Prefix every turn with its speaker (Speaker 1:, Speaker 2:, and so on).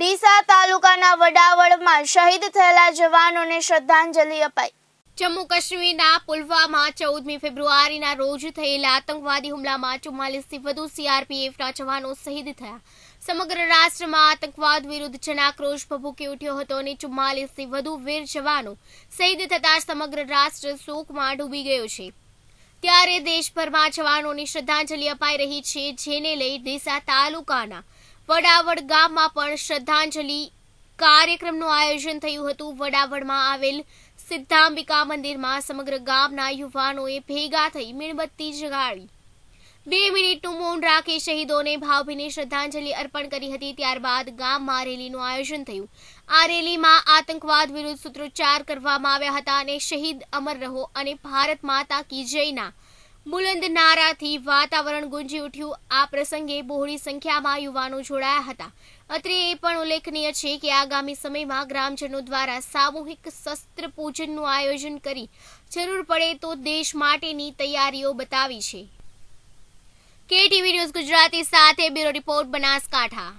Speaker 1: ડીસા તાલુકાના વડાવળમાં શહીદ થયેલા જવાનોને શ્રદ્ધાંજલિ અપાઈ જમ્મુ કાશ્મીરના પુલવામા ચૌદમી ફેબ્રુઆરીના રોજ થયેલા આતંકવાદી હુમલામાં ચુમ્માલીસથી વધુ સીઆરપીએફના જવાનો શહીદ થયા સમગ્ર રાષ્ટ્રમાં આતંકવાદ વિરુદ્ધ જનાક્રોશ ભભૂકી ઉઠ્યો હતો અને ચુમ્માલીસથી વધુ વીર જવાનો શહીદ થતા સમગ્ર રાષ્ટ્ર શોકમાં ડૂબી ગયો છે ત્યારે દેશભરમાં જવાનોની શ્રદ્ધાંજલિ અપાઈ રહી છે જેને લઈ દેસા તાલુકાના વડાવડ ગામમાં પણ શ્રદ્ધાંજલિ કાર્યક્રમનું આયોજન થયું હતું વડાવડમાં આવેલ સિદ્ધાંબિકા મંદિરમાં સમગ્ર ગામના યુવાનોએ ભેગા થઈ મીણબત્તી જગાડી બે મિનિટનું મૌન રાખી શહીદોને ભાવભીની શ્રદ્ધાંજલિ અર્પણ કરી હતી ત્યારબાદ ગામમાં રેલીનું આયોજન થયું આ રેલીમાં આતંકવાદ વિરુદ્ધ સૂત્રોચ્ચાર કરવામાં આવ્યા હતા અને શહીદ અમર રહો અને ભારત માતા કી જયના બુલંદ નારાથી વાતાવરણ ગુંજી ઉઠ્યું આ પ્રસંગે બહોળી સંખ્યામાં યુવાનો જોડાયા હતા અત્રે એ પણ ઉલ્લેખનીય છે કે આગામી સમયમાં ગ્રામજનો દ્વારા સામૂહિક શસ્ત્ર પૂજનનું આયોજન કરી જરૂર પડે તો દેશ માટેની તૈયારીઓ બતાવી છે કેટીવી ન્યૂઝ ગુજરાતી સાથે બ્યુરો રિપોર્ટ બનાસકાંઠા